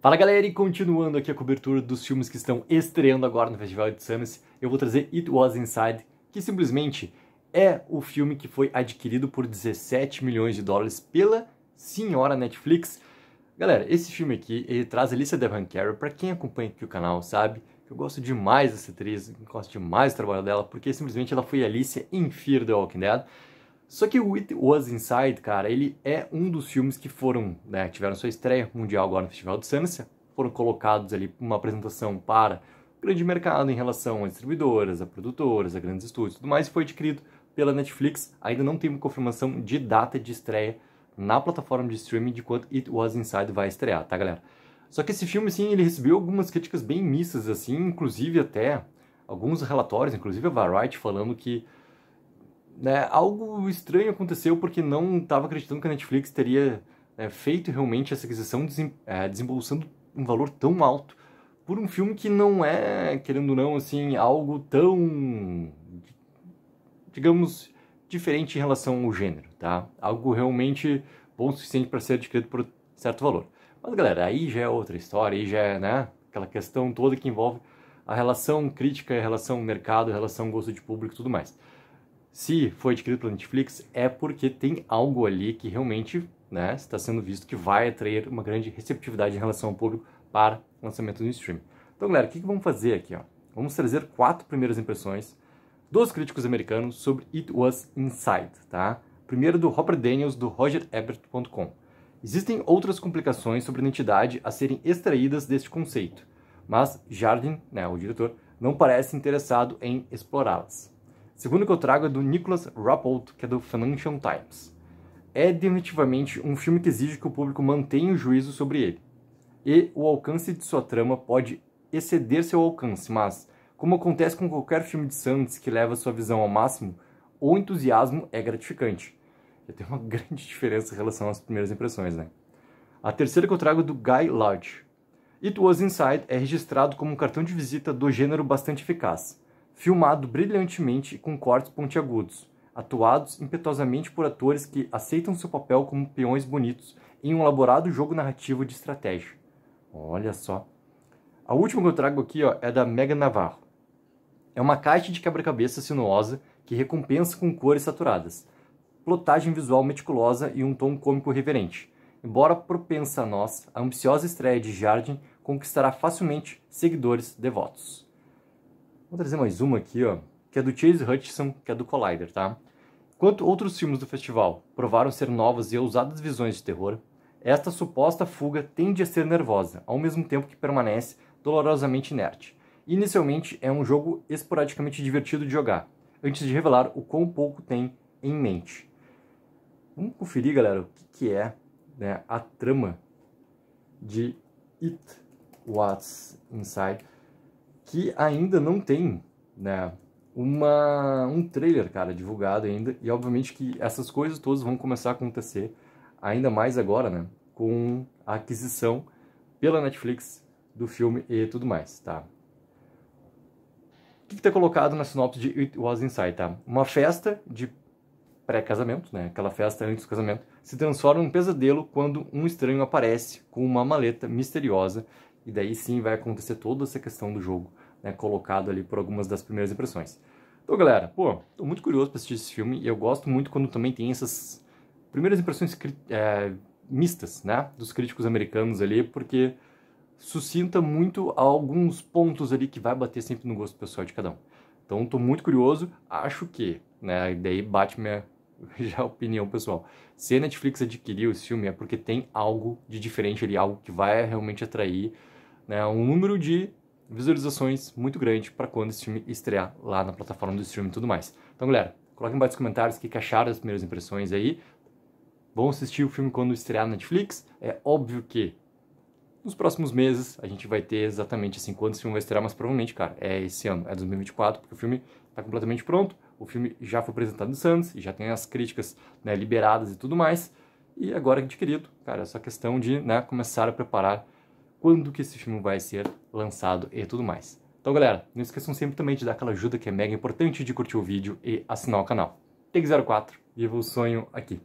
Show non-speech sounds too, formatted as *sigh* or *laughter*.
Fala galera, e continuando aqui a cobertura dos filmes que estão estreando agora no Festival de Sundance, eu vou trazer It Was Inside, que simplesmente é o filme que foi adquirido por 17 milhões de dólares pela senhora Netflix. Galera, esse filme aqui, ele traz Alicia Devan Carey, para quem acompanha aqui o canal sabe que eu gosto demais dessa atriz, gosto demais do trabalho dela, porque simplesmente ela foi Alicia em Fear the Walking Dead, só que o It Was Inside, cara, ele é um dos filmes que foram, né, tiveram sua estreia mundial agora no Festival de Sundance, foram colocados ali uma apresentação para o grande mercado em relação a distribuidoras, a produtoras, a grandes estúdios e tudo mais, foi adquirido pela Netflix. Ainda não tem uma confirmação de data de estreia na plataforma de streaming de quando It Was Inside vai estrear, tá, galera? Só que esse filme, sim, ele recebeu algumas críticas bem mistas, assim, inclusive até alguns relatórios, inclusive a Variety, falando que né, algo estranho aconteceu porque não estava acreditando que a Netflix teria é, feito realmente essa aquisição, desem, é, desembolsando um valor tão alto por um filme que não é, querendo ou não, assim, algo tão, digamos, diferente em relação ao gênero, tá? Algo realmente bom o suficiente para ser adquirido por certo valor. Mas galera, aí já é outra história, aí já é, né, aquela questão toda que envolve a relação crítica, a relação mercado, a relação gosto de público e tudo mais se foi adquirido pela Netflix, é porque tem algo ali que realmente né, está sendo visto que vai atrair uma grande receptividade em relação ao público para lançamento no streaming. Então, galera, o que, que vamos fazer aqui? Ó? Vamos trazer quatro primeiras impressões dos críticos americanos sobre It Was Inside, tá? Primeiro do Robert Daniels, do RogerEbert.com. Existem outras complicações sobre a identidade a serem extraídas deste conceito, mas Jardim, né, o diretor, não parece interessado em explorá-las segundo que eu trago é do Nicholas Rappold, que é do Financial Times. É definitivamente um filme que exige que o público mantenha o juízo sobre ele. E o alcance de sua trama pode exceder seu alcance, mas, como acontece com qualquer filme de Santos que leva sua visão ao máximo, o entusiasmo é gratificante. Já tem uma *laughs* grande diferença em relação às primeiras impressões, né? A terceira que eu trago é do Guy Lodge. It Was Inside é registrado como um cartão de visita do gênero bastante eficaz filmado brilhantemente com cortes pontiagudos, atuados impetuosamente por atores que aceitam seu papel como peões bonitos em um elaborado jogo narrativo de estratégia. Olha só. A última que eu trago aqui ó, é da Mega Navarro. É uma caixa de quebra-cabeça sinuosa que recompensa com cores saturadas, plotagem visual meticulosa e um tom cômico reverente. Embora propensa a nós, a ambiciosa estreia de Jardim conquistará facilmente seguidores devotos. Vou trazer mais uma aqui, ó, que é do Chase Hutchison, que é do Collider, tá? Quanto outros filmes do festival provaram ser novas e ousadas visões de terror, esta suposta fuga tende a ser nervosa, ao mesmo tempo que permanece dolorosamente inerte. Inicialmente é um jogo esporadicamente divertido de jogar, antes de revelar o quão pouco tem em mente. Vamos conferir, galera, o que, que é né, a trama de It What's Inside que ainda não tem, né, uma, um trailer, cara, divulgado ainda. E obviamente que essas coisas todas vão começar a acontecer ainda mais agora, né, com a aquisição pela Netflix do filme e tudo mais, tá? O que, está colocado na sinopse de It Was Inside, tá? Uma festa de pré-casamento, né? Aquela festa antes do casamento, se transforma em um pesadelo quando um estranho aparece com uma maleta misteriosa e daí sim vai acontecer toda essa questão do jogo, né, colocado ali por algumas das primeiras impressões. Então, galera, pô, tô muito curioso para assistir esse filme e eu gosto muito quando também tem essas primeiras impressões é, mistas, né, dos críticos americanos ali, porque suscita muito alguns pontos ali que vai bater sempre no gosto pessoal de cada um. Então, tô muito curioso, acho que, né, daí bate minha *laughs* já opinião pessoal. Se a Netflix adquiriu esse filme é porque tem algo de diferente ali, algo que vai realmente atrair né, um número de visualizações muito grande para quando esse filme estrear lá na plataforma do streaming e tudo mais. Então, galera, coloquem embaixo nos comentários o que, acharam das primeiras impressões aí. Vão assistir o filme quando estrear na Netflix? É óbvio que nos próximos meses a gente vai ter exatamente assim quando esse filme vai estrear, mas provavelmente, cara, é esse ano, é 2024, porque o filme está completamente pronto, o filme já foi apresentado no Santos e já tem as críticas né, liberadas e tudo mais. E agora, adquirido, cara, é só questão de né, começar a preparar quando que esse filme vai ser lançado e tudo mais. Então, galera, não esqueçam sempre também de dar aquela ajuda que é mega importante de curtir o vídeo e assinar o canal. Take04, viva o sonho aqui!